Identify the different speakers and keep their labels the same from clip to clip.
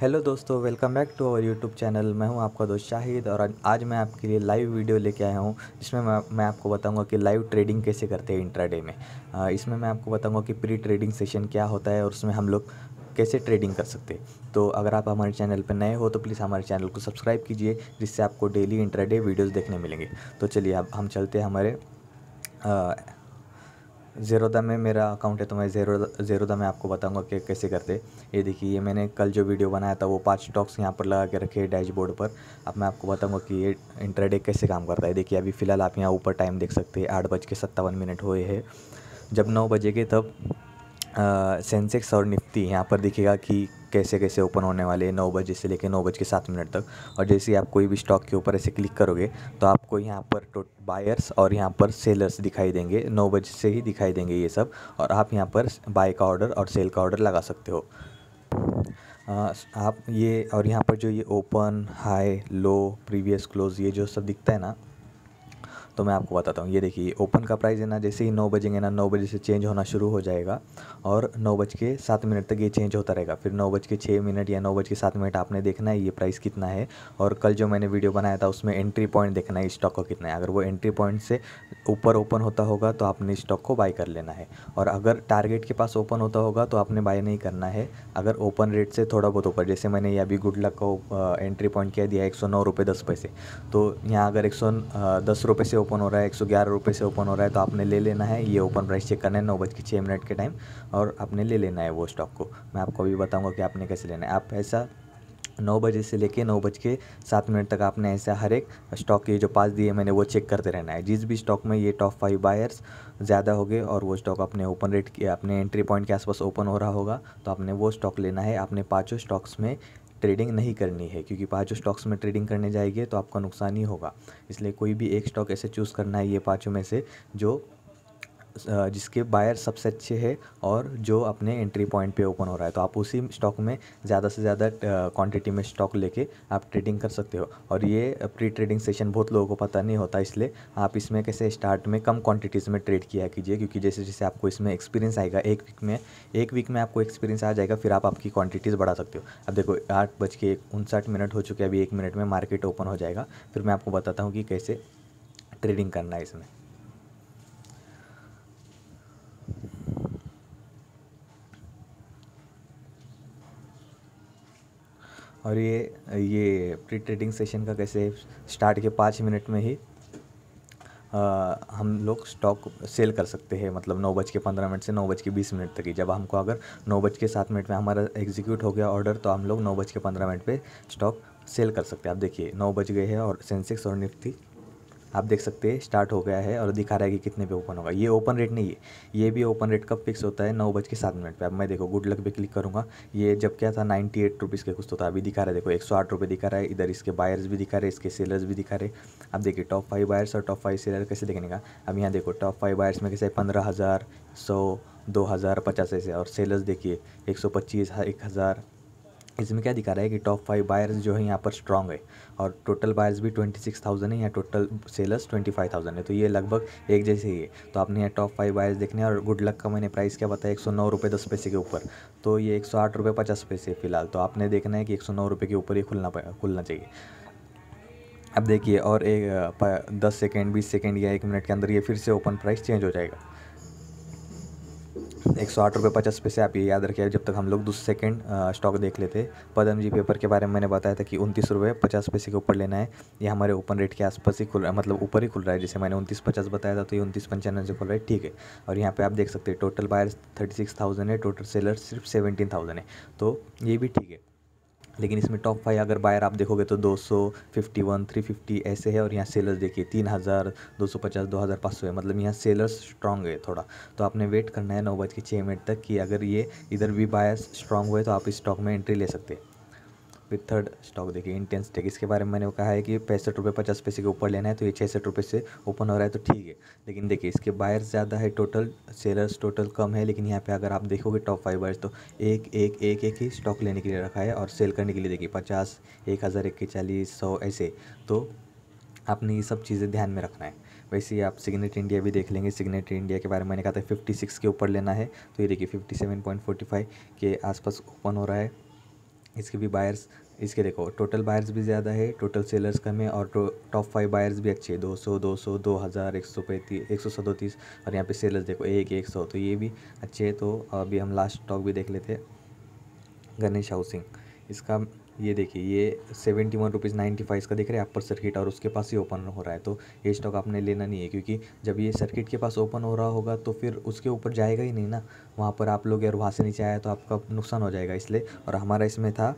Speaker 1: hello दोस्तों welcome back to our YouTube channel मैं हूं आपका दोस्त शाहिद और आज मैं आपके लिए लाइव वीडियो लेके आया हूं जिसमें मैं मैं आपको बताऊंगा कि लाइव ट्रेडिंग कैसे करते हैं इंट्राडे में इसमें मैं आपको बताऊंगा कि प्री ट्रेडिंग सेशन क्या होता है और उसमें हम लोग कैसे ट्रेडिंग कर सकते हैं तो अगर आप हमारे चैनल पर नए हो तो प्लीज़ हमारे चैनल को सब्सक्राइब कीजिए जिससे आपको डेली इंट्राडे वीडियोज़ देखने मिलेंगे तो चलिए अब हम चलते हैं हमारे ज़ेरोदा में मेरा अकाउंट है तो मैं ज़ेरो ज़ेरोदा में आपको बताऊंगा कि कैसे करते ये देखिए ये मैंने कल जो वीडियो बनाया था वो पांच स्टॉक्स यहाँ पर लगा के रखे हैं डैशबोर्ड पर अब मैं आपको बताऊंगा कि ये इंटरडे कैसे काम करता है देखिए अभी फ़िलहाल आप यहाँ ऊपर टाइम देख सकते हैं आठ बज के सत्तावन मिनट हुए हैं जब नौ के तब सेंसेक्स और निफ्टी यहाँ पर दिखेगा कि कैसे कैसे ओपन होने वाले हैं नौ बजे से लेकर नौ बज के सात मिनट तक और जैसे ही आप कोई भी स्टॉक के ऊपर ऐसे क्लिक करोगे तो आपको यहाँ पर टो बायर्स और यहाँ पर सेलर्स दिखाई देंगे नौ बजे से ही दिखाई देंगे ये सब और आप यहाँ पर बाय का ऑर्डर और सेल का ऑर्डर लगा सकते हो आप ये और यहाँ पर जो ये open high low previous close ये जो सब दिखता है ना तो मैं आपको बताता हूँ ये देखिए ओपन का प्राइस है ना जैसे ही नौ बजेंगे ना नौ बजे से चेंज होना शुरू हो जाएगा और नौ बज के सात मिनट तक ये चेंज होता रहेगा फिर नौ बज के छः मिनट या नौ बज के सात मिनट आपने देखना है ये प्राइस कितना है और कल जो मैंने वीडियो बनाया था उसमें एंट्री पॉइंट देखना है स्टॉक का कितना है अगर वो एंट्री पॉइंट से ऊपर ओपन होता होगा तो आपने स्टॉक को बाई कर लेना है और अगर टारगेट के पास ओपन होता होगा तो आपने बाय नहीं करना है अगर ओपन रेट से थोड़ा बहुत ऊपर जैसे मैंने ये अभी गुड लक को एंट्री पॉइंट किया दिया एक सौ नौ रुपये दस पैसे तो यहाँ अगर एक सौ दस रुपये से ओपन हो रहा है एक सौ ग्यारह रुपये से ओपन हो रहा है तो आपने ले लेना है ये ओपन प्राइस चेक करना है नौ बज के छः मिनट के टाइम और आपने ले लेना है वो स्टॉक को मैं आपको अभी बताऊँगा कि आपने कैसे लेना है आप ऐसा नौ बजे से लेके नौ बज के सात मिनट तक आपने ऐसा हर एक स्टॉक के जो पास दिए मैंने वो चेक करते रहना है जिस भी स्टॉक में ये टॉप फाइव बायर्स ज़्यादा हो गए और वो स्टॉक अपने ओपन रेट के अपने एंट्री पॉइंट के आसपास ओपन हो रहा होगा तो आपने वो स्टॉक लेना है आपने पाँचों स्टॉक्स में ट्रेडिंग नहीं करनी है क्योंकि पाँचों स्टॉक्स में ट्रेडिंग करने जाएंगे तो आपका नुकसान ही होगा इसलिए कोई भी एक स्टॉक ऐसे चूज़ करना है ये पाँचों में से जो जिसके बायर सबसे अच्छे है और जो अपने एंट्री पॉइंट पे ओपन हो रहा है तो आप उसी स्टॉक में ज़्यादा से ज़्यादा क्वांटिटी में स्टॉक लेके आप ट्रेडिंग कर सकते हो और ये प्री ट्रेडिंग सेशन बहुत लोगों को पता नहीं होता इसलिए आप इसमें कैसे स्टार्ट में कम क्वांटिटीज़ में ट्रेड किया कीजिए क्योंकि जैसे जैसे आपको इसमें एक्सपीरियंस आएगा एक वीक में एक वीक में आपको एक्सपीरियंस आ जाएगा फिर आप आपकी क्वान्टिटीज़ बढ़ा सकते हो अब देखो आठ बज के उनसठ मिनट हो चुके अभी एक मिनट में मार्केट ओपन हो जाएगा फिर मैं आपको बताता हूँ कि कैसे ट्रेडिंग करना है इसमें और ये ये प्री ट्रेडिंग सेशन का कैसे स्टार्ट के पाँच मिनट में ही आ, हम लोग स्टॉक सेल कर सकते हैं मतलब नौ बज के पंद्रह मिनट से नौ बज के बीस मिनट तक ही जब हमको अगर नौ बज के सात मिनट में हमारा एग्जीक्यूट हो गया ऑर्डर तो हम लोग नौ बज के पंद्रह मिनट पर स्टॉक सेल कर सकते हैं आप देखिए नौ बज गए हैं और सेंसेक्स और निफ्टी आप देख सकते हैं स्टार्ट हो गया है और दिखा रहा है कि कितने पे ओपन होगा ये ओपन रेट नहीं है ये भी ओपन रेट कब फिक्स होता है नौ बज के सात मिनट पर अब मैं देखो गुड लक पे क्लिक करूँगा ये जब क्या था नाइन्टी एट रुपीज़ के कुछ तो था अभी दिखा रहा है देखो एक सौ आठ रुपये दिखा रहा है इधर इसके बायर्स भी दिखा रहे इसके सेलर्स भी दिखा रहे आप देखिए टॉप फाइव बायर्स और टॉप फाइव सेलर कैसे देखने का अब यहाँ देखो टॉप फाइव बायर्स में कैसे पंद्रह हज़ार सौ दो हज़ार पचास ऐसे और सेलर्स देखिए एक सौ पच्चीस एक हज़ार इसमें क्या दिखा रहा है कि टॉप फाइव बायर्स जो है यहाँ पर स्ट्रॉग है और टोटल बायर्स भी ट्वेंटी सिक्स थाउजेंड है या total sellers twenty five thousand है तो ये लगभग एक जैसे ही है तो आपने यहाँ टॉप फाइव बायर्स देखने हैं और गुड लक का मैंने प्राइस क्या बताया एक सौ नौ रुपये दस पैसे के ऊपर तो ये एक सौ आठ रुपये पचास पैसे फिलहाल तो आपने देखना है कि एक सौ नौ रुपये के ऊपर ही खुलना खुलना चाहिए अब देखिए और एक दस सेकेंड बीस सेकेंड या एक मिनट के अंदर ये फिर से ओपन प्राइस चेंज हो जाएगा एक सौ आठ रुपये पचास पैसे आप ये याद रखिए जब तक हम लोग दूसरे सेकेंड स्टॉक देख लेते पदम जी पेपर के बारे में मैंने बताया था कि उनतीस रुपये पचास पैसे के ऊपर लेना है ये हमारे ओपन रेट के आसपास ही खुल रहा है मतलब ऊपर ही खुल रहा है जैसे मैंने उनतीस पचास बताया था तो ये उनतीस पंचानवे से खुल रहा है ठीक है और यहाँ पर आप देख सकते हैं total buyers thirty six thousand है टोटल सेलर सिर्फ सेवेंटीन थाउजेंड है तो ये भी ठीक है लेकिन इसमें टॉप फाइव अगर बायर आप देखोगे तो 251, 350 ऐसे है और यहाँ सेलर्स देखिए 3000, पाँच 2500 है मतलब यहाँ सेलर्स स्ट्रांग है थोड़ा तो आपने वेट करना है नौ बज के छः मिनट तक कि अगर ये इधर भी बायर्स स्ट्रांग हुए तो आप इस स्टॉक में एंट्री ले सकते हैं फिर थर्ड स्टॉक देखिए इंटेंस स्टेक इसके बारे में मैंने कहा है कि पैंसठ रुपये पचास पैसे के ऊपर लेना है तो ये छसठ रुपये से ओपन हो रहा है तो ठीक है लेकिन देखिए इसके बायर्स ज़्यादा है टोटल सेलर्स टोटल कम है लेकिन यहाँ पे अगर आप देखोगे टॉप फाइव बायर्स तो एक एक एक एक ही स्टॉक लेने के लिए रखा है और सेल करने के लिए देखिए पचास एक हज़ार इक्कीस चालीस सौ ऐसे तो आपने ये सब चीज़ें ध्यान में रखना है वैसे ही आप सिग्नेट इंडिया भी देख लेंगे सिग्नेट इंडिया के बारे में मैंने कहा था फिफ्टी सिक्स के ऊपर लेना है तो ये देखिए fifty seven point forty five के आसपास ओपन हो रहा है इसके भी बायर्स इसके देखो टोटल बायर्स भी ज़्यादा है टोटल सेलर्स कम है और टॉप फाइव बायर्स भी अच्छे हैं दो सौ दो सौ दो हज़ार एक सौ पैंतीस एक सौ सदोतीस और यहाँ पे सेलर्स देखो एक एक सौ तो ये भी अच्छे हैं तो अभी हम लास्ट स्टॉक भी देख लेते हैं गणेश हाउसिंग इसका ये देखिए ये seventy one rupees ninety five का देख रहे हैं अपर सर्किट और उसके पास ही ओपन हो रहा है तो ये स्टॉक आपने लेना नहीं है क्योंकि जब ये सर्किट के पास ओपन हो रहा होगा तो फिर उसके ऊपर जाएगा ही नहीं ना वहाँ पर आप लोग यार वहाँ से नीचे आया तो आपका नुकसान हो जाएगा इसलिए और हमारा इसमें था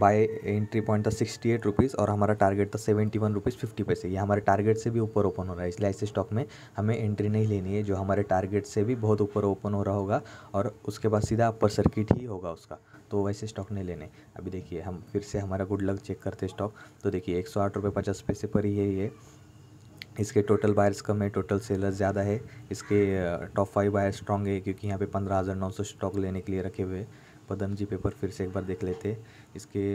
Speaker 1: बाय एंट्री पॉइंट था सिक्सटी एट रुपीज़ और हमारा टारगेट था सेवेंटी वन रुपीज़ फिफ्टी पैसे ये हमारे टारगेट से भी ऊपर ओपन हो रहा है इसलिए ऐसे स्टॉक में हमें एंट्री नहीं लेनी है जो हमारे टारगेट से भी बहुत ऊपर ओपन हो रहा होगा और उसके बाद सीधा अपर सर्किट ही होगा उसका तो वैसे स्टॉक नहीं लेने अभी देखिए हम फिर से हमारा गुड लक चेक करते स्टॉक तो देखिए एक सौ आठ रुपये पचास पैसे पर ही है ये इसके टोटल बायर्स कम है टोटल सेलर्स ज़्यादा है इसके टॉप फाइव बायर स्ट्रॉन्ग है क्योंकि यहाँ पे पंद्रह हज़ार नौ सौ स्टॉक लेने के लिए रखे हुए पदम जी पेपर फिर से एक बार देख लेते इसके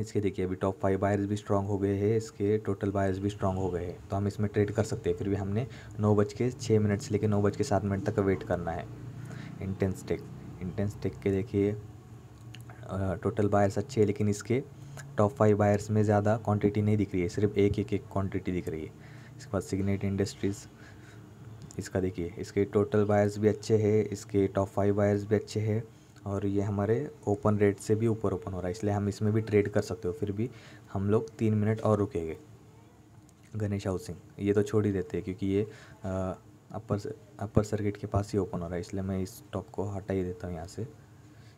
Speaker 1: इसके देखिए अभी टॉप फाइव बायर्स भी स्ट्रांग हो गए हैं इसके टोटल बायर्स भी स्ट्रांग हो गए हैं तो हम इसमें ट्रेड कर सकते हैं फिर भी हमने नौ बज के छः मिनट से लेकर नौ बज के सात मिनट तक वेट करना है इंटेंस टेक इंटेंस टेक के देखिए टोटल बायर्स अच्छे हैं लेकिन इसके टॉप फाइव बायर्स में ज़्यादा क्वांटिटी नहीं दिख रही है सिर्फ एक एक एक क्वांटिटी दिख रही है इसके बाद सिग्नेट इंडस्ट्रीज़ इसका देखिए इसके टोटल बायर्स भी अच्छे हैं इसके टॉप फाइव बायर्स भी अच्छे हैं और ये हमारे ओपन रेट से भी ऊपर ओपन हो रहा है इसलिए हम इसमें भी ट्रेड कर सकते हो फिर भी हम लोग तीन मिनट और रुकेंगे गणेश हाउसिंग ये तो छोड़ ही देते हैं क्योंकि ये अपर अपर सर्किट के पास ही ओपन हो रहा है इसलिए मैं इस स्टॉक को हटा ही देता हूँ यहाँ से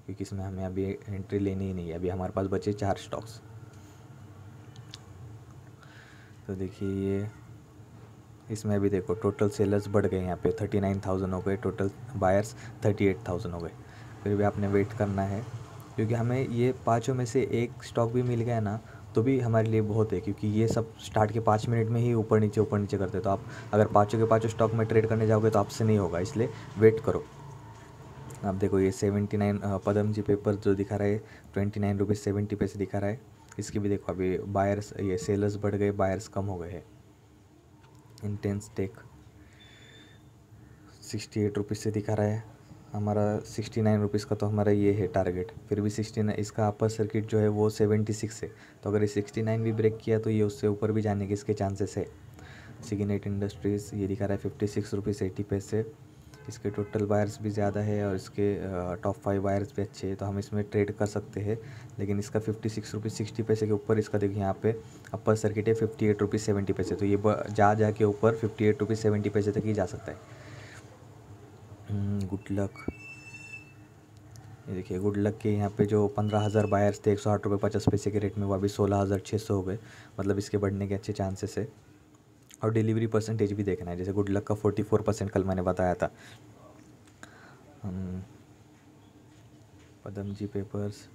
Speaker 1: क्योंकि इसमें हमें अभी एंट्री लेनी ही नहीं है अभी हमारे पास बचे चार स्टॉक्स तो देखिए ये इसमें अभी देखो टोटल सेलर्स बढ़ गए यहाँ पे थर्टी नाइन थाउजेंड हो गए total buyers thirty eight thousand हो गए फिर भी आपने वेट करना है क्योंकि हमें ये पाँचों में से एक स्टॉक भी मिल गया ना तो भी हमारे लिए बहुत है क्योंकि ये सब स्टार्ट के पाँच मिनट में ही ऊपर नीचे ऊपर नीचे करते तो आप अगर पाँचों के पाँचों स्टॉक में ट्रेड करने जाओगे तो आपसे नहीं होगा इसलिए वेट करो आप देखो ये seventy nine Pudumjee paper जो दिखा रहा है ट्वेंटी नाइन रुपीज़ सेवेंटी पैसे दिखा रहा है इसकी भी देखो अभी बायर्स ये सेलर्स बढ़ गए बायर्स कम हो गए हैं intense tech sixty eight rupees से दिखा रहा है हमारा सिक्सटी नाइन रुपीज़ का तो हमारा ये है टारगेट फिर भी सिक्सटी नाइन इसका अपर सर्किट जो है वो सेवेंटी सिक्स है तो अगर ये सिक्सटी नाइन भी ब्रेक किया तो ये उससे ऊपर भी जाने के इसके चांसेस है सिगनेट इंडस्ट्रीज़ ये दिखा रहा है फिफ्टी सिक्स रुपीज़ एटी पैसे इसके टोटल वायर्स भी ज़्यादा है और इसके टॉप फाइव वायर्स भी अच्छे हैं तो हम इसमें ट्रेड कर सकते हैं लेकिन इसका फिफ्टी सिक्स रुपीज़ सिक्सटी पैसे के ऊपर इसका देखिए यहाँ पे अपर सर्किट है fifty eight rupees seventy paise तो ये जा जा के ऊपर फिफ्टी एट रुपीज़ सेवेंटी पैसे तक ही जा सकता है गुड हम्म, लक ये देखिए गुड लक के यहाँ पे जो पंद्रह हज़ार बायर्स थे एक सौ आठ रुपये पचास पैसे के रेट में वो अभी सोलह हज़ार छः सौ हो गए मतलब इसके बढ़ने के अच्छे चांसेस है और डिलीवरी परसेंटेज भी देखना है जैसे गुड लक का फोर्टी फोर परसेंट कल मैंने बताया था पदम जी पेपर्स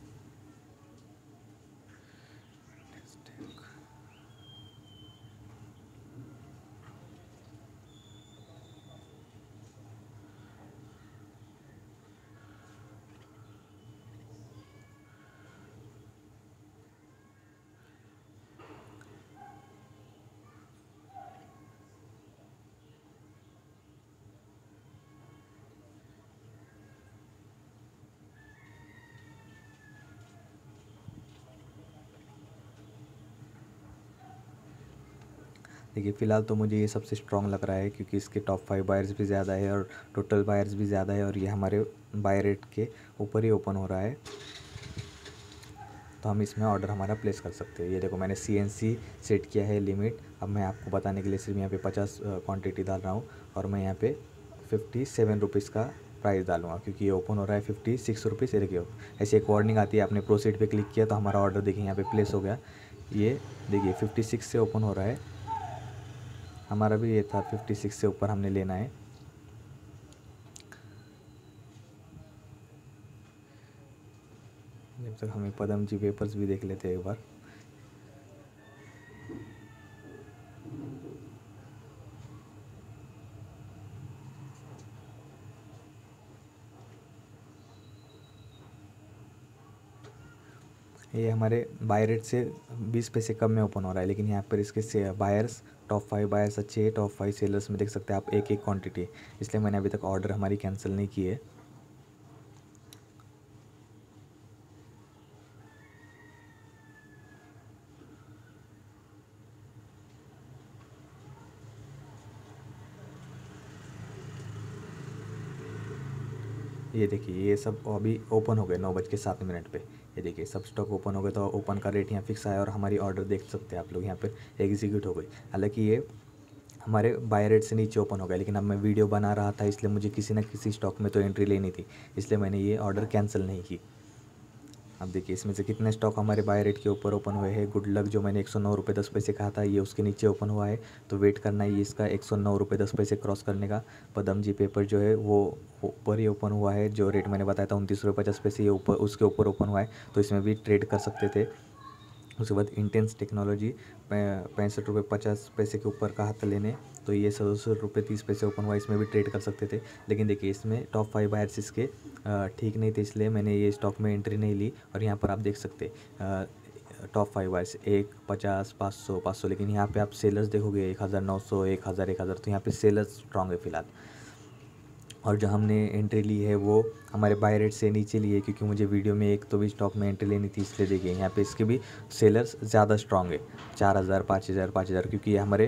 Speaker 1: देखिए फ़िलहाल तो मुझे ये सबसे स्ट्रॉन्ग लग रहा है क्योंकि इसके टॉप फाइव बायर्स भी ज़्यादा है और टोटल बायर्स भी ज़्यादा है और ये हमारे बाय रेट के ऊपर ही ओपन हो रहा है तो हम इसमें ऑर्डर हमारा प्लेस कर सकते हैं ये देखो मैंने सी एन सी सेट किया है लिमिट अब मैं आपको बताने के लिए सिर्फ यहाँ पे पचास क्वान्टिटी डाल रहा हूँ और मैं यहाँ पे फिफ्टी सेवन रुपीज़ का प्राइस डालूंगा क्योंकि ये ओपन हो रहा है फिफ्टी सिक्स रुपीज़ देखिए ऐसे एक वार्निंग आती है आपने प्रोसीड पे क्लिक किया तो हमारा ऑर्डर देखिए यहाँ पे प्लेस हो गया ये देखिए फिफ्टी सिक्स से ओपन हो रहा है हमारा भी ये था फिफ्टी सिक्स से ऊपर हमने लेना है जब तक हमें पदम जी पेपर्स भी देख लेते हैं एक बार ये हमारे बाय रेट से बीस पैसे कम में ओपन हो रहा है लेकिन यहाँ पर इसके से बायर्स टॉप फाइव बायर्स अच्छे हैं टॉप फाइव सेलर्स में देख सकते हैं आप एक एक क्वांटिटी इसलिए मैंने अभी तक ऑर्डर हमारी कैंसिल नहीं की है ये देखिए ये सब अभी ओपन हो गए नौ बज के सात मिनट पे ये देखिए सब स्टॉक ओपन हो गए तो ओपन का रेट यहाँ फिक्स आया और हमारी ऑर्डर देख सकते हैं आप लोग यहाँ पर एग्जीक्यूट हो गई हालांकि ये हमारे बाय रेट से नीचे ओपन हो गया लेकिन अब मैं वीडियो बना रहा था इसलिए मुझे किसी न किसी स्टॉक में तो एंट्री लेनी थी इसलिए मैंने ये ऑर्डर कैंसिल नहीं की अब देखिए इसमें से कितने स्टॉक हमारे बाय रेट के ऊपर ओपन हुए हैं गुड लक जो मैंने एक सौ नौ रुपये दस पैसे कहा था ये उसके नीचे ओपन हुआ है तो वेट करना है इसका एक सौ नौ रुपये दस पैसे क्रॉस करने का पदम जी पेपर जो है वो ऊपर ही ओपन हुआ है जो रेट मैंने बताया था उनतीस रुपये पचास पैसे ये ऊपर उसके ऊपर ओपन हुआ है तो इसमें भी ट्रेड कर सकते थे उसके बाद इंटेंस टेक्नोलॉजी पैंसठ रुपये पचास पैसे के ऊपर का हाथ लेने तो ये सड़सठ रुपये तीस पैसे ओपन हुआ इसमें भी ट्रेड कर सकते थे लेकिन देखिए इसमें टॉप फाइव बायर्स इसके ठीक नहीं थे इसलिए मैंने ये स्टॉक में एंट्री नहीं ली और यहाँ पर आप देख सकते टॉप फाइव बायर्स एक पचास पाँच सौ पाँच सौ लेकिन यहाँ पर आप सेलर्स देखोगे एक हज़ार नौ सौ एक हज़ार एक हज़ार तो यहाँ पर सेलर्स स्ट्रॉन्ग है फिलहाल और जो हमने एंट्री ली है वो हमारे बाय रेट से नीचे लिए क्योंकि मुझे वीडियो में एक तो भी स्टॉक में एंट्री लेनी थी इसलिए देखिए यहाँ पे इसके भी सेलर्स ज़्यादा स्ट्रॉग है चार हज़ार पाँच हज़ार पाँच हज़ार क्योंकि ये हमारे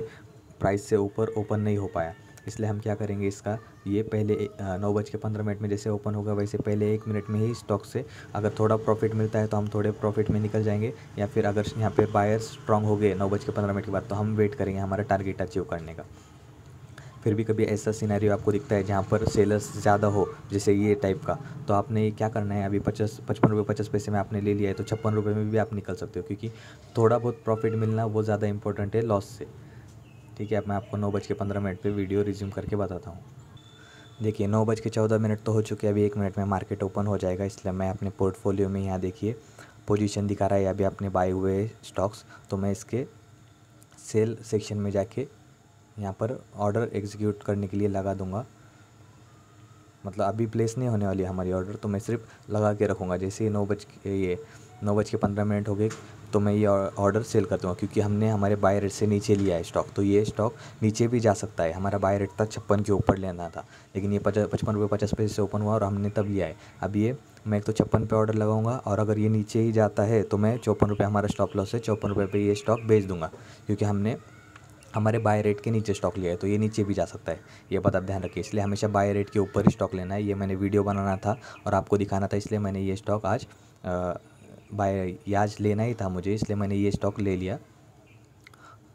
Speaker 1: प्राइस से ऊपर ओपन नहीं हो पाया इसलिए हम क्या करेंगे इसका ये पहले नौ बज के पंद्रह मिनट में जैसे ओपन होगा वैसे पहले एक मिनट में ही स्टॉक से अगर थोड़ा प्रॉफिट मिलता है तो हम थोड़े प्रॉफिट में निकल जाएंगे या फिर अगर यहाँ पे बायर स्ट्रांग हो गए नौ बज के पंद्रह मिनट के बाद तो हम वेट करेंगे हमारा टारगेट अचीव करने का फिर भी कभी ऐसा सिनेरियो आपको दिखता है जहाँ पर सेलर्स ज़्यादा हो जैसे ये टाइप का तो आपने क्या करना है अभी पचास पचपन रुपये पचास पैसे में आपने ले लिया है तो छप्पन रुपये में भी आप निकल सकते हो क्योंकि थोड़ा बहुत प्रॉफिट मिलना वो ज़्यादा इंपॉर्टेंट है लॉस से ठीक है अब मैं आपको नौ बज के पंद्रह मिनट पर वीडियो रिज्यूम करके बताता हूँ देखिए नौ बज के चौदह मिनट तो हो चुके हैं अभी एक मिनट में मार्केट ओपन हो जाएगा इसलिए मैं अपने पोर्टफोलियो में यहाँ देखिए पोजीशन दिखा रहा है अभी आपने बाय हुए स्टॉक्स तो मैं इसके सेल सेक्शन में जाके यहाँ पर ऑर्डर एग्जीक्यूट करने के लिए लगा दूँगा मतलब अभी प्लेस नहीं होने वाली हमारी ऑर्डर तो मैं सिर्फ लगा के रखूँगा जैसे ही नौ बज के ये नौ बज के पंद्रह मिनट हो गए तो मैं ये ऑर्डर सेल कर दूँगा क्योंकि हमने हमारे बाय रेट से नीचे लिया है स्टॉक तो ये स्टॉक नीचे भी जा सकता है हमारा बाय रेट था छप्पन के ऊपर लेना था लेकिन ये पचास पचपन रुपये पचास पैसे से ओपन हुआ और हमने तब लिया है अब ये मैं एक तो छप्पन पे ऑर्डर लगाऊंगा और अगर ये नीचे ही जाता है तो मैं चौपन रुपये हमारा स्टॉप लॉस है चौपन रुपये पर ये स्टॉक बेच दूँगा क्योंकि हमने हमारे बाय रेट के नीचे स्टॉक लिया है तो ये नीचे भी जा सकता है ये बात आप ध्यान रखिए इसलिए हमेशा बाय रेट के ऊपर ही स्टॉक लेना है ये मैंने वीडियो बनाना था और आपको दिखाना था इसलिए मैंने ये स्टॉक आज बाय आज लेना ही था मुझे इसलिए मैंने ये स्टॉक ले लिया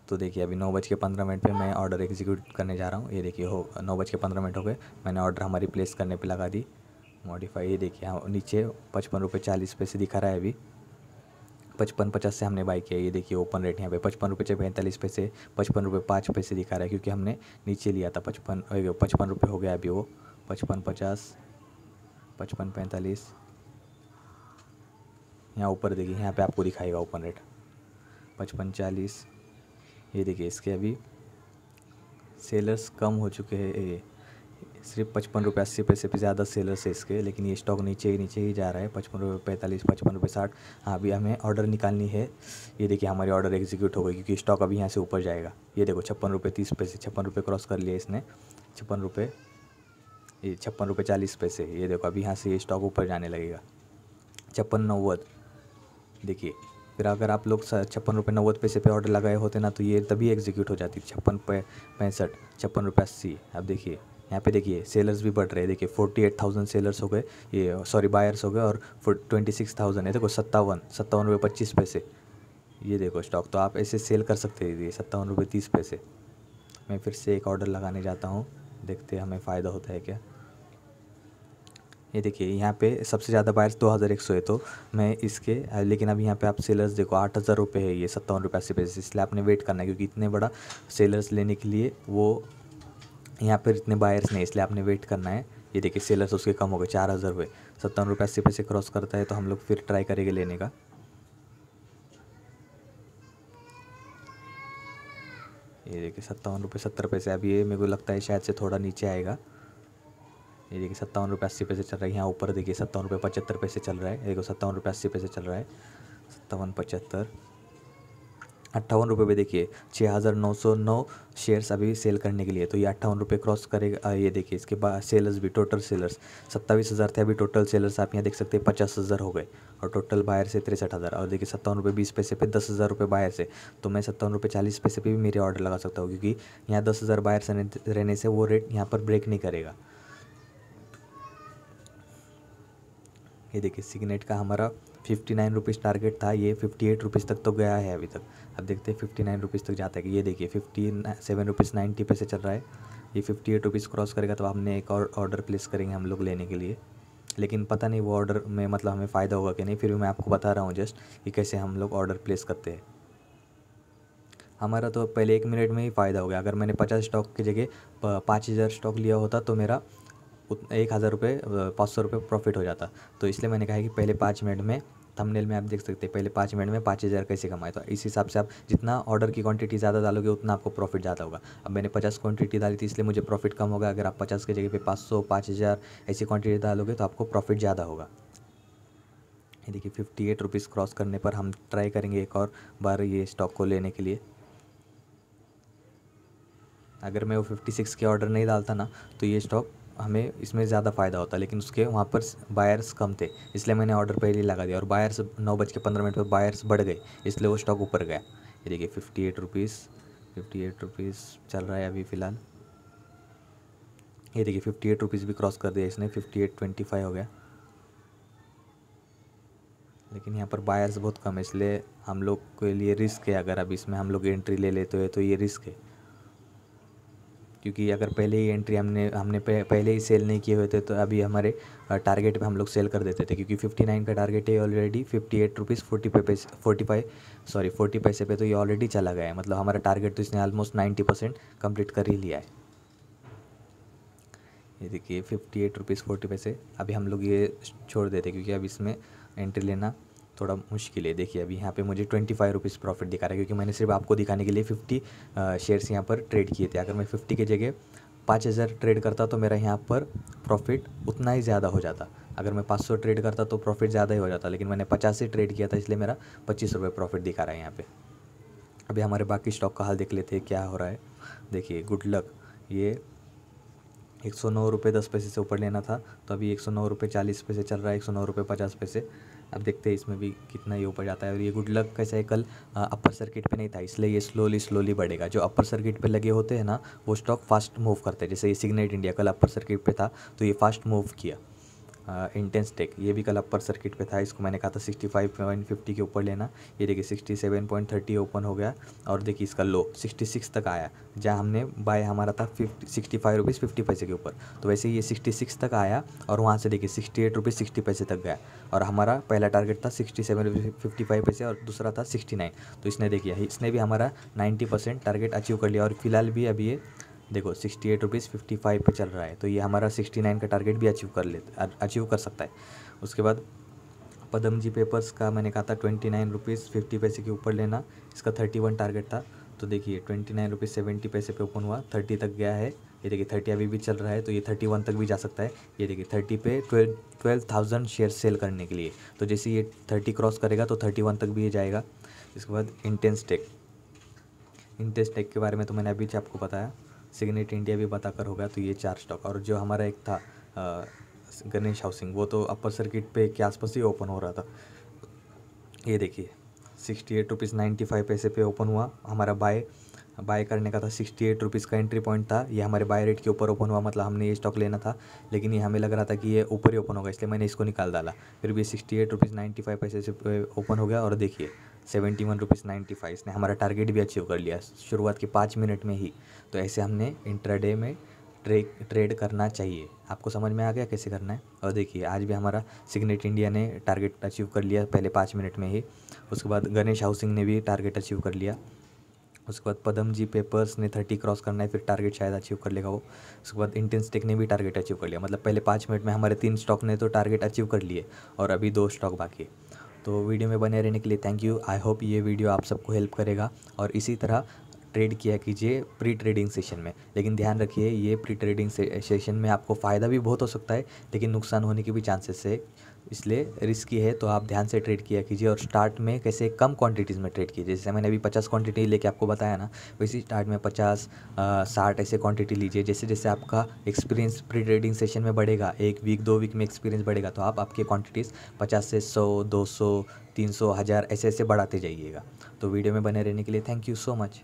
Speaker 1: तो देखिए अभी नौ बज के पंद्रह मिनट पे मैं ऑर्डर एग्जीक्यूट करने जा रहा हूँ ये देखिए हो नौ बज के पंद्रह मिनट हो गए मैंने ऑर्डर हमारी प्लेस करने पे लगा दी मॉडिफाई ये देखिए हाँ नीचे पचपन रुपये चालीस पैसे दिखा रहा है अभी पचपन पचास से हमने बाई किया ये देखिए ओपन रेट यहाँ पे पचपन रुपये पैंतालीस पैसे पचपन रुपये पाँच पैसे दिखा रहा है क्योंकि हमने नीचे लिया था पचपन पचपन रुपये हो गया अभी वो पचपन पचास पचपन पैंतालीस यहाँ ऊपर देखिए यहाँ पे आपको दिखाएगा ओपन रेट पचपन चालीस ये देखिए इसके अभी सेलर्स कम हो चुके हैं ये सिर्फ पचपन रुपये अस्सी पैसे पे ज़्यादा सेलर्स है इसके लेकिन ये स्टॉक नीचे ही नीचे ही जा रहा है पचपन रुपये पैंतालीस पचपन रुपये साठ हाँ अभी हमें ऑर्डर निकालनी है ये देखिए हमारी ऑर्डर एग्जीक्यूट हो गई क्योंकि स्टॉक अभी यहाँ से ऊपर जाएगा ये देखो छप्पन रुपये तीस पैसे छप्पन रुपये क्रॉस कर लिया इसने छप्पन रुपये ये छप्पन रुपये चालीस पैसे ये देखो अभी यहाँ से ये स्टॉक ऊपर जाने लगेगा छप्पन नव्वद देखिए फिर अगर आप लोग छप्पन रुपये नव्वद पैसे पे ऑर्डर लगाए होते ना तो ये तभी एग्जीक्यूट हो जाती छप्पन पैंसठ छप्पन रुपये अस्सी अब देखिए यहाँ पे देखिए सेलर्स भी बढ़ रहे हैं देखिए 48,000 सेलर्स हो गए ये सॉरी बायर्स हो गए और ट्वेंटी सिक्स थाउजेंड है देखो सत्तावन सत्तावन रुपये पच्चीस पैसे ये देखो स्टॉक तो आप ऐसे सेल कर सकते हैं ये सत्तावन रुपये तीस पैसे मैं फिर से एक ऑर्डर लगाने जाता हूँ देखते हमें फ़ायदा होता है क्या ये देखिए यहाँ पे सबसे ज़्यादा बायर्स दो हज़ार एक सौ है तो मैं इसके लेकिन अब यहाँ पे आप सेलर्स देखो आठ हज़ार रुपये है ये सत्तावन रुपये अस्सी पैसे इसलिए आपने वेट करना है क्योंकि इतने बड़ा सेलर्स लेने के लिए वो यहाँ पर इतने बायर्स नहीं इसलिए आपने वेट करना है ये देखिए सेलर्स उसके कम हो गए चार हज़ार हुए सत्तावन रुपये अस्सी पैसे क्रॉस करता है तो हम लोग फिर ट्राई करेंगे लेने का ये देखिए सत्तावन रुपये सत्तर पैसे अब ये मेरे को लगता है शायद से थोड़ा नीचे आएगा ये देखिए सत्तावन रुपये अस्सी पैसे चल रहा है यहाँ ऊपर देखिए सत्तावन रुपये पचहत्तर पैसे चल रहा है देखो सत्तावन रुपये अस्सी पैसे चल रहा है सत्तावन पचहत्तर अट्ठावन रुपये पे देखिए छः हज़ार नौ सौ नौ शेयर्स अभी सेल करने के लिए तो ये अट्ठावन रुपये क्रॉस करेगा ये देखिए इसके बाद सेलर्स भी टोटल सेलर्स सत्ताईस हज़ार थे अभी टोटल सेलर्स आप यहाँ देख सकते हैं पचास हज़ार हो गए और टोटल बायर से तिरसठ हज़ार और देखिए सत्तावन रुपये बीस पैसे पे दस हज़ार रुपये बायर से तो मैं सत्तावन रुपये चालीस पैसे पर भी मेरे ऑर्डर लगा सकता हूँ क्योंकि यहाँ दस हज़ार बाहर से रहने से वो रेट यहाँ पर ब्रेक नहीं करेगा ये देखिए सिग्नेट का हमारा फिफ्टी नाइन रुपीज़ टारगेट था ये फिफ्टी एट रुपीज़ तक तो गया है अभी तक अब देखते हैं फिफ्टी नाइन रुपीज़ तक जाता है कि ये देखिए फिफ्टी सेवन रुपीज़ नाइन्टी पैसे चल रहा है ये फिफ्टी एट रुपीज़ क्रॉस करेगा तो हमने एक और ऑर्डर प्लेस करेंगे हम लोग लेने के लिए लेकिन पता नहीं वो ऑर्डर में मतलब हमें फ़ायदा होगा कि नहीं फिर भी मैं आपको बता रहा हूँ जस्ट कि कैसे हम लोग ऑर्डर प्लेस करते हैं हमारा तो पहले एक मिनट में ही फ़ायदा हो गया अगर मैंने पचास स्टॉक की जगह पाँच हज़ार स्टॉक लिया होता तो मेरा एक हज़ार रुपये पाँच सौ रुपये प्रॉफिट हो जाता तो इसलिए मैंने कहा कि पहले पाँच मिनट में थंबनेल में आप देख सकते हैं पहले पाँच मिनट में पाँच हज़ार कैसे कमाए तो इस हिसाब से आप जितना ऑर्डर की क्वांटिटी ज़्यादा डालोगे उतना आपको प्रॉफिट ज़्यादा होगा अब मैंने पचास क्वांटिटी डाली थी इसलिए मुझे प्रॉफिट कम होगा अगर आप पचास की जगह पे पाँच सौ पाँच हज़ार ऐसी क्वांटिटी डालोगे तो आपको प्रॉफिट ज़्यादा होगा ये देखिए फिफ्टी एट रुपीज़ क्रॉस करने पर हम ट्राई करेंगे एक और बार ये स्टॉक को लेने के लिए अगर मैं वो फिफ्टी सिक्स के ऑर्डर नहीं डालता ना तो ये स्टॉक हमें इसमें ज़्यादा फ़ायदा होता लेकिन उसके वहाँ पर बायर्स कम थे इसलिए मैंने ऑर्डर पहले ही लगा दिया और बायर्स नौ बज के पंद्रह मिनट पर बायर्स बढ़ गए इसलिए वो स्टॉक ऊपर गया ये देखिए fifty eight rupees fifty eight rupees चल रहा है अभी फ़िलहाल ये देखिए फिफ्टी एट रुपीज़ भी क्रॉस कर दिया इसने फिफ्टी एट ट्वेंटी फाइव हो गया लेकिन यहाँ पर बायर्स बहुत कम है इसलिए हम लोग के लिए रिस्क है अगर अब इसमें हम लोग एंट्री ले लेते हैं तो ये रिस्क है क्योंकि अगर पहले ही एंट्री हमने हमने पहले ही सेल नहीं किए हुए थे तो अभी हमारे टारगेट पे हम लोग सेल कर देते थे क्योंकि 59 का टारगेट है already fifty eight rupees forty paise forty five sorry forty paise पे तो ये ऑलरेडी चला गया है मतलब हमारा टारगेट तो इसने ऑलमोस्ट नाइन्टी परसेंट कम्प्लीट कर ही लिया है ये देखिए फिफ्टी एट रुपीज़ फोर्टी पैसे अभी हम लोग ये छोड़ देते क्योंकि अब इसमें एंट्री लेना थोड़ा मुश्किल है देखिए अभी यहाँ पे मुझे ट्वेंटी फाइव रुपीज़ प्रॉफिट दिखा रहा है क्योंकि मैंने सिर्फ आपको दिखाने के लिए फिफ्टी शेयर्स यहाँ पर ट्रेड किए थे अगर मैं फिफ्टी की जगह पाँच हज़ार ट्रेड करता तो मेरा यहाँ पर प्रॉफिट उतना ही ज़्यादा हो जाता अगर मैं पाँच सौ ट्रेड करता तो प्रॉफिट ज़्यादा ही हो जाता लेकिन मैंने पचास ही ट्रेड किया था इसलिए मेरा पच्चीस रुपये प्रॉफिट दिखा रहा है यहाँ पर अभी हमारे बाकी स्टॉक का हाल देख लेते हैं क्या हो रहा है देखिए गुड लक ये एक सौ नौ रुपये दस पैसे से ऊपर लेना था तो अभी एक सौ नौ रुपये चालीस पैसे चल रहा है एक सौ नौ रुपये पचास पैसे अब देखते हैं इसमें भी कितना ये ऊपर जाता है और ये गुड लक का साइकिल अपर सर्किट पे नहीं था इसलिए ये स्लोली स्लोली बढ़ेगा जो अपर सर्किट पे लगे होते हैं ना वो स्टॉक फास्ट मूव करते हैं जैसे ये सिग्नेट इंडिया कल अपर सर्किट पे था तो ये फास्ट मूव किया इंटेंस टेक ये भी कल अपर सर्किट पे था इसको मैंने कहा था सिक्सटी फाइव पॉइंट फिफ्टी के ऊपर लेना ये देखिए sixty seven point thirty open हो गया और देखिए इसका लो सिक्सटी सिक्स तक आया जहाँ हमने बाय हमारा था सिक्सटी फाइव रुपीज़ फिफ्टी पैसे के ऊपर तो वैसे ये सिक्सटी सिक्स तक आया और वहाँ से देखिए सिक्सटी एट रुपीज़ सिक्सटी पैसे तक गया और हमारा पहला टारगेट था sixty seven rupees fifty five paise और दूसरा था सिक्सटी नाइन तो इसने देखिए इसने भी हमारा नाइन्टी परसेंट टारगेट अचीव कर लिया और फिलहाल भी अभी ये देखो sixty eight rupees fifty five पर चल रहा है तो ये हमारा सिक्सटी नाइन का टारगेट भी अचीव कर लेता अचीव कर सकता है उसके बाद पदम जी पेपर्स का मैंने कहा था ट्वेंटी नाइन रुपीज़ फिफ्टी पैसे के ऊपर लेना इसका थर्टी वन टारगेट था तो देखिए ट्वेंटी नाइन रुपीज़ सेवेंटी पैसे पे ओपन हुआ थर्टी तक गया है ये देखिए थर्टी अभी भी चल रहा है तो ये थर्टी वन तक भी जा सकता है ये देखिए थर्टी पे twelve twelve thousand share sale करने के लिए तो जैसे ये थर्टी क्रॉस करेगा तो थर्टी वन तक भी ये जाएगा इसके बाद इंटेंस टेक इंटेंस टेक के बारे में तो मैंने अभी आपको बताया सिग्नेट इंडिया भी बताकर हो गया तो ये चार स्टॉक और जो हमारा एक था गणेश हाउसिंग वो तो अपर सर्किट पे के आसपास ही ओपन हो रहा था ये देखिए sixty eight rupees ninety five paise पे ओपन हुआ हमारा बाय बाय करने का था सिक्सटी एट रुपीज़ का एंट्री पॉइंट था ये हमारे बाय रेट के ऊपर ओपन हुआ मतलब हमने ये स्टॉक लेना था लेकिन ये हमें लग रहा था कि ये ऊपर ही ओपन होगा इसलिए मैंने इसको निकाल डाला फिर भी sixty eight rupees ninety five paise से ओपन हो गया और देखिए seventy one rupees ninety five इसने हमारा टारगेट भी अचीव कर लिया शुरुआत के पाँच मिनट में ही तो ऐसे हमने इंट्राडे में ट्रे ट्रेड करना चाहिए आपको समझ में आ गया कैसे करना है और देखिए आज भी हमारा सिग्नेट इंडिया ने टारगेट अचीव कर लिया पहले पाँच मिनट में ही उसके बाद गणेश हाउसिंग ने भी टारगेट अचीव कर लिया उसके बाद पदम जी पेपर्स ने थर्टी क्रॉस करना है फिर टारगेट शायद अचीव कर लेगा वो उसके बाद इंटेंस टेक ने भी टारगेट अचीव कर लिया मतलब पहले पाँच मिनट में हमारे तीन स्टॉक ने तो टारगेट अचीव कर लिए और अभी दो स्टॉक बाकी है तो वीडियो में बने रहने के लिए थैंक यू आई होप ये वीडियो आप सबको हेल्प करेगा और इसी तरह ट्रेड किया कीजिए प्री ट्रेडिंग सेशन में लेकिन ध्यान रखिए ये प्री ट्रेडिंग सेशन में आपको फ़ायदा भी बहुत हो सकता है लेकिन नुकसान होने के भी चांसेस है इसलिए रिस्की है तो आप ध्यान से ट्रेड किया कीजिए और स्टार्ट में कैसे कम क्वांटिटीज़ में ट्रेड कीजिए जैसे मैंने अभी पचास क्वांटिटी लेके आपको बताया ना वैसे स्टार्ट में पचास साठ ऐसे क्वांटिटी लीजिए जैसे जैसे आपका एक्सपीरियंस प्री ट्रेडिंग सेशन में बढ़ेगा एक वीक दो वीक में एक्सपीरियंस बढ़ेगा तो आप आपके क्वान्टिटीज़ पचास से सौ दो सौ तीन सौ हज़ार ऐसे ऐसे बढ़ाते जाइएगा तो वीडियो में बने रहने के लिए थैंक यू सो मच